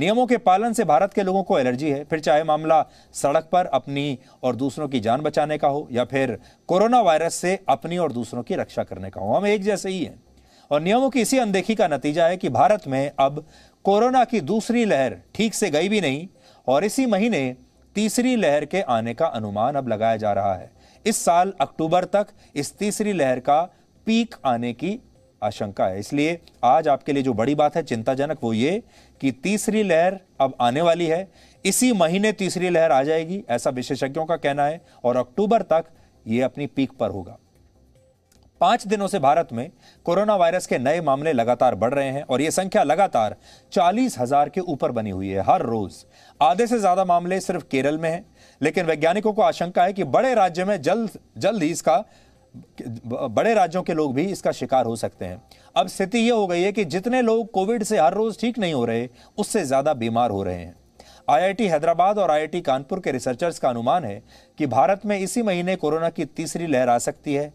नियमों के पालन से भारत के लोगों को एलर्जी है फिर चाहे मामला सड़क पर अपनी और दूसरों की जान बचाने का हो या फिर कोरोना वायरस से अपनी और दूसरों की रक्षा करने का हो हम एक जैसे ही हैं और नियमों की इसी अनदेखी का नतीजा है कि भारत में अब कोरोना की दूसरी लहर ठीक से गई भी नहीं और इसी महीने तीसरी लहर के आने का अनुमान अब लगाया जा रहा है इस साल अक्टूबर तक इस तीसरी लहर का पीक आने की आशंका है इसलिए आज आपके लिए जो बड़ी बात है चिंताजनक वो ये कि तीसरी लहर अब आने वाली है इसी महीने तीसरी लहर आ जाएगी ऐसा विशेषज्ञों का कहना है और अक्टूबर तक यह अपनी पीक पर होगा पांच दिनों से भारत में कोरोना वायरस के नए मामले लगातार बढ़ रहे हैं और यह संख्या लगातार चालीस हजार के ऊपर बनी हुई है हर रोज आधे से ज्यादा मामले सिर्फ केरल में हैं लेकिन वैज्ञानिकों को आशंका है कि बड़े राज्य में जल्द जल्द ही इसका बड़े राज्यों के लोग भी इसका शिकार हो सकते हैं अब स्थिति यह हो गई है कि जितने लोग कोविड से हर रोज़ ठीक नहीं हो रहे उससे ज़्यादा बीमार हो रहे हैं आईआईटी हैदराबाद और आईआईटी कानपुर के रिसर्चर्स का अनुमान है कि भारत में इसी महीने कोरोना की तीसरी लहर आ सकती है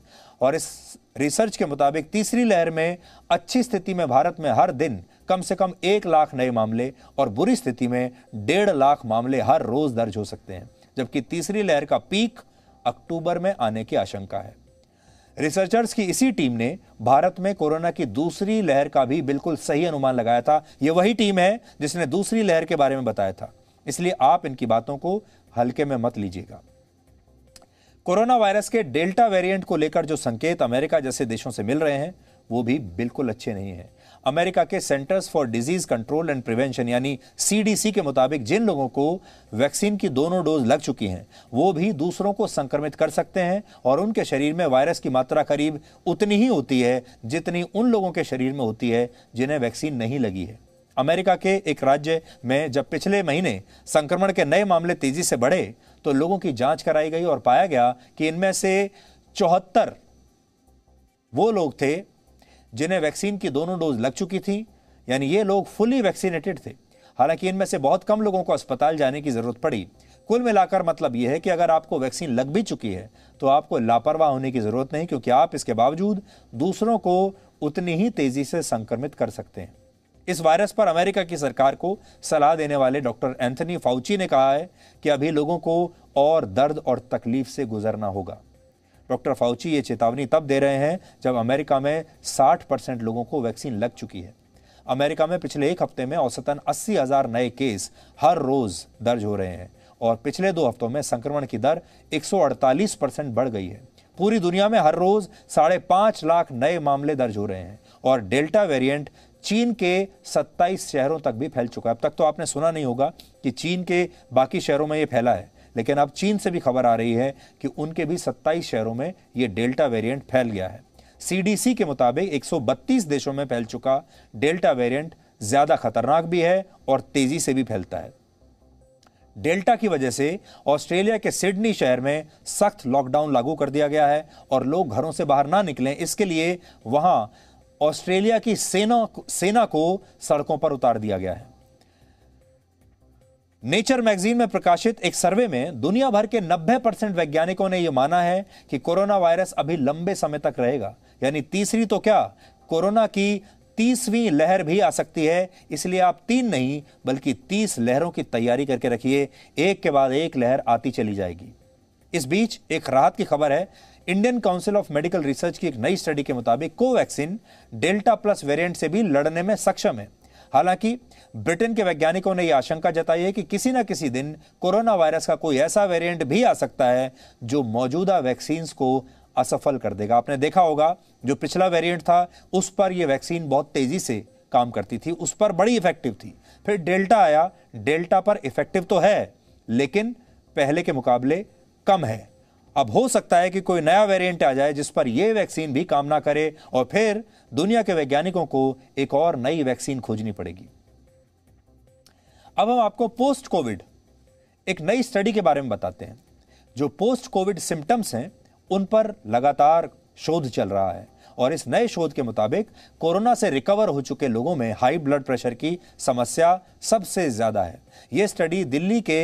और इस रिसर्च के मुताबिक तीसरी लहर में अच्छी स्थिति में भारत में हर दिन कम से कम एक लाख नए मामले और बुरी स्थिति में डेढ़ लाख मामले हर रोज दर्ज हो सकते हैं जबकि तीसरी लहर का पीक अक्टूबर में आने की आशंका है रिसर्चर्स की इसी टीम ने भारत में कोरोना की दूसरी लहर का भी बिल्कुल सही अनुमान लगाया था ये वही टीम है जिसने दूसरी लहर के बारे में बताया था इसलिए आप इनकी बातों को हल्के में मत लीजिएगा कोरोना वायरस के डेल्टा वेरिएंट को लेकर जो संकेत अमेरिका जैसे देशों से मिल रहे हैं वो भी बिल्कुल अच्छे नहीं है अमेरिका के Centers for Disease Control and Prevention यानी सीडीसी के मुताबिक जिन लोगों को वैक्सीन की दोनों डोज लग चुकी हैं वो भी दूसरों को संक्रमित कर सकते हैं और उनके शरीर में वायरस की मात्रा करीब उतनी ही होती है जितनी उन लोगों के शरीर में होती है जिन्हें वैक्सीन नहीं लगी है अमेरिका के एक राज्य में जब पिछले महीने संक्रमण के नए मामले तेजी से बढ़े तो लोगों की जांच कराई गई और पाया गया कि इनमें से चौहत्तर वो लोग थे जिन्हें वैक्सीन की दोनों डोज लग चुकी थी यानी ये लोग फुली वैक्सीनेटेड थे हालांकि इनमें से बहुत कम लोगों को अस्पताल जाने की ज़रूरत पड़ी कुल मिलाकर मतलब यह है कि अगर आपको वैक्सीन लग भी चुकी है तो आपको लापरवाह होने की ज़रूरत नहीं क्योंकि आप इसके बावजूद दूसरों को उतनी ही तेज़ी से संक्रमित कर सकते हैं इस वायरस पर अमेरिका की सरकार को सलाह देने वाले डॉक्टर एंथनी फाउची ने कहा है कि अभी लोगों को और दर्द और तकलीफ से गुजरना होगा डॉक्टर फाउची ये चेतावनी तब दे रहे हैं जब अमेरिका में 60 परसेंट लोगों को वैक्सीन लग चुकी है अमेरिका में पिछले एक हफ्ते में औसतन अस्सी हज़ार नए केस हर रोज़ दर्ज हो रहे हैं और पिछले दो हफ्तों में संक्रमण की दर 148 परसेंट बढ़ गई है पूरी दुनिया में हर रोज़ साढ़े पांच लाख नए मामले दर्ज हो रहे हैं और डेल्टा वेरिएंट चीन के 27 शहरों तक भी फैल चुका है अब तक तो आपने सुना नहीं होगा कि चीन के बाकी शहरों में ये फैला है लेकिन अब चीन से भी खबर आ रही है कि उनके भी 27 शहरों में ये डेल्टा वेरिएंट फैल गया है सीडीसी के मुताबिक 132 देशों में फैल चुका डेल्टा वेरिएंट ज़्यादा खतरनाक भी है और तेज़ी से भी फैलता है डेल्टा की वजह से ऑस्ट्रेलिया के सिडनी शहर में सख्त लॉकडाउन लागू कर दिया गया है और लोग घरों से बाहर ना निकलें इसके लिए वहां ऑस्ट्रेलिया की सेना सेना को सड़कों पर उतार दिया गया है नेचर मैगजीन में प्रकाशित एक सर्वे में दुनिया भर के 90 परसेंट वैज्ञानिकों ने यह माना है कि कोरोना वायरस अभी लंबे समय तक रहेगा यानी तीसरी तो क्या कोरोना की तीसवीं लहर भी आ सकती है इसलिए आप तीन नहीं बल्कि तीस लहरों की तैयारी करके रखिए एक के बाद एक लहर आती चली जाएगी इस बीच एक राहत की खबर है Indian Council of Medical Research की एक नई स्टडी के मुताबिक कोवैक्सीन डेल्टा प्लस वेरिएंट से भी लड़ने में सक्षम है हालांकि ब्रिटेन के वैज्ञानिकों ने यह आशंका जताई है कि किसी न किसी दिन कोरोना वायरस का कोई ऐसा वेरिएंट भी आ सकता है जो मौजूदा वैक्सीन को असफल कर देगा आपने देखा होगा जो पिछला वेरिएंट था उस पर यह वैक्सीन बहुत तेजी से काम करती थी उस पर बड़ी इफेक्टिव थी फिर डेल्टा आया डेल्टा पर इफेक्टिव तो है लेकिन पहले के मुकाबले कम है अब हो सकता है कि कोई नया वेरिएंट आ जाए जिस पर यह वैक्सीन भी काम ना करे और फिर दुनिया के वैज्ञानिकों को एक और नई वैक्सीन खोजनी पड़ेगी अब हम आपको पोस्ट कोविड एक नई स्टडी के बारे में बताते हैं जो पोस्ट कोविड सिम्टम्स हैं उन पर लगातार शोध चल रहा है और इस नए शोध के मुताबिक कोरोना से रिकवर हो चुके लोगों में हाई ब्लड प्रेशर की समस्या सबसे ज़्यादा है ये स्टडी दिल्ली के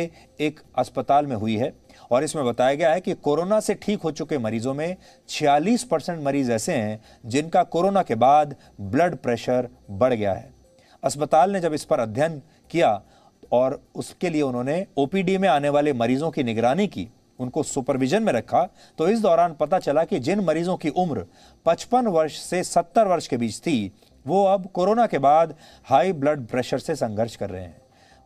एक अस्पताल में हुई है और इसमें बताया गया है कि कोरोना से ठीक हो चुके मरीजों में 46 परसेंट मरीज ऐसे हैं जिनका कोरोना के बाद ब्लड प्रेशर बढ़ गया है अस्पताल ने जब इस पर अध्ययन किया और उसके लिए उन्होंने ओपीडी में आने वाले मरीजों की निगरानी की उनको सुपरविजन में रखा तो इस दौरान पता चला कि जिन मरीजों की उम्र 55 वर्ष से 70 वर्ष के बीच थी वो अब कोरोना के बाद हाई ब्लड प्रेशर से संघर्ष कर रहे हैं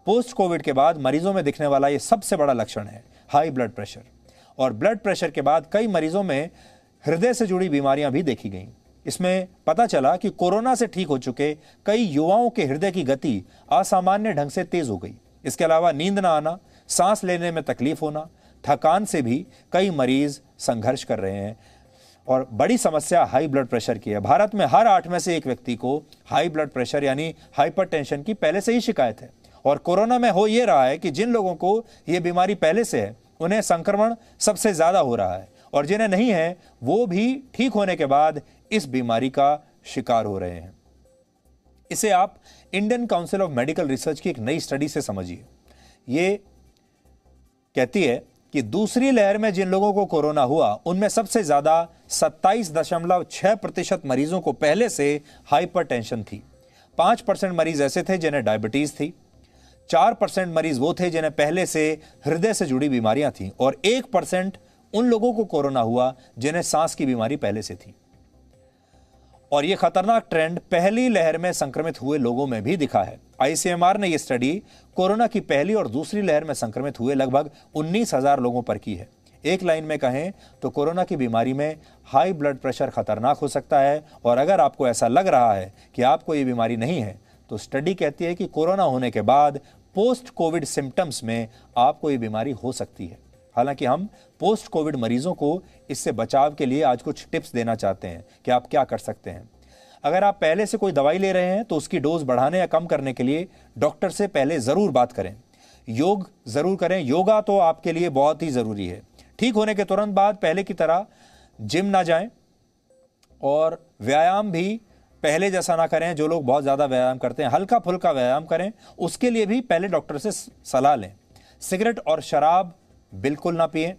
पोस्ट कोविड के बाद मरीजों में दिखने वाला ये सबसे बड़ा लक्षण है हाई ब्लड प्रेशर और ब्लड प्रेशर के बाद कई मरीजों में हृदय से जुड़ी बीमारियां भी देखी गईं इसमें पता चला कि कोरोना से ठीक हो चुके कई युवाओं के हृदय की गति असामान्य ढंग से तेज हो गई इसके अलावा नींद ना आना सांस लेने में तकलीफ होना थकान से भी कई मरीज संघर्ष कर रहे हैं और बड़ी समस्या हाई ब्लड प्रेशर की है भारत में हर आठ में से एक व्यक्ति को हाई ब्लड प्रेशर यानी हाइपरटेंशन की पहले से ही शिकायत है और कोरोना में हो ये रहा है कि जिन लोगों को ये बीमारी पहले से है उन्हें संक्रमण सबसे ज़्यादा हो रहा है और जिन्हें नहीं है वो भी ठीक होने के बाद इस बीमारी का शिकार हो रहे हैं इसे आप Indian Council of Medical Research की एक नई स्टडी से समझिए ये कहती है कि दूसरी लहर में जिन लोगों को कोरोना हुआ उनमें सबसे ज़्यादा सत्ताईस दशमलव छह प्रतिशत मरीजों को पहले से हाइपरटेंशन थी पांच परसेंट मरीज ऐसे थे जिन्हें डायबिटीज़ थी चार परसेंट मरीज वो थे जिन्हें पहले से हृदय से जुड़ी बीमारियां थी और एक परसेंट उन लोगों को कोरोना हुआ जिन्हें सांस की बीमारी पहले से थी और यह खतरनाक ट्रेंड पहली लहर में संक्रमित हुए लोगों में भी दिखा है आईसीएमआर ने यह स्टडी कोरोना की पहली और दूसरी लहर में संक्रमित हुए लगभग उन्नीस हजार लोगों पर की है एक लाइन में कहें तो कोरोना की बीमारी में हाई ब्लड प्रेशर खतरनाक हो सकता है और अगर आपको ऐसा लग रहा है कि आपको ये बीमारी नहीं है तो स्टडी कहती है कि कोरोना होने के बाद पोस्ट कोविड सिम्टम्स में आपको ये बीमारी हो सकती है हालांकि हम पोस्ट कोविड मरीजों को इससे बचाव के लिए आज कुछ टिप्स देना चाहते हैं कि आप क्या कर सकते हैं अगर आप पहले से कोई दवाई ले रहे हैं तो उसकी डोज बढ़ाने या कम करने के लिए डॉक्टर से पहले ज़रूर बात करें योग ज़रूर करें योगा तो आपके लिए बहुत ही ज़रूरी है ठीक होने के तुरंत बाद पहले की तरह जिम ना जाएं और व्यायाम भी पहले जैसा ना करें जो लोग बहुत ज़्यादा व्यायाम करते हैं हल्का फुल्का व्यायाम करें उसके लिए भी पहले डॉक्टर से सलाह लें सिगरेट और शराब बिल्कुल ना पिए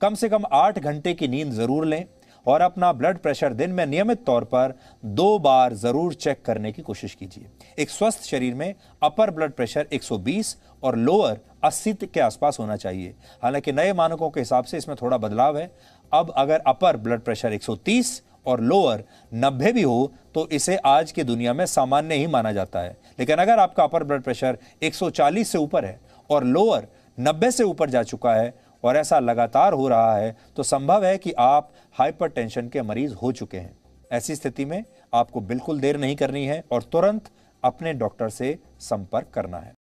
कम से कम आठ घंटे की नींद ज़रूर लें और अपना ब्लड प्रेशर दिन में नियमित तौर पर दो बार ज़रूर चेक करने की कोशिश कीजिए एक स्वस्थ शरीर में अपर ब्लड प्रेशर 120 और लोअर 80 के आसपास होना चाहिए हालांकि नए मानकों के हिसाब से इसमें थोड़ा बदलाव है अब अगर अपर ब्लड प्रेशर 130 और लोअर नब्बे भी हो तो इसे आज की दुनिया में सामान्य ही माना जाता है लेकिन अगर आपका अपर ब्लड प्रेशर 140 से ऊपर है और लोअर 90 से ऊपर जा चुका है और ऐसा लगातार हो रहा है तो संभव है कि आप हाइपरटेंशन के मरीज हो चुके हैं ऐसी स्थिति में आपको बिल्कुल देर नहीं करनी है और तुरंत अपने डॉक्टर से संपर्क करना है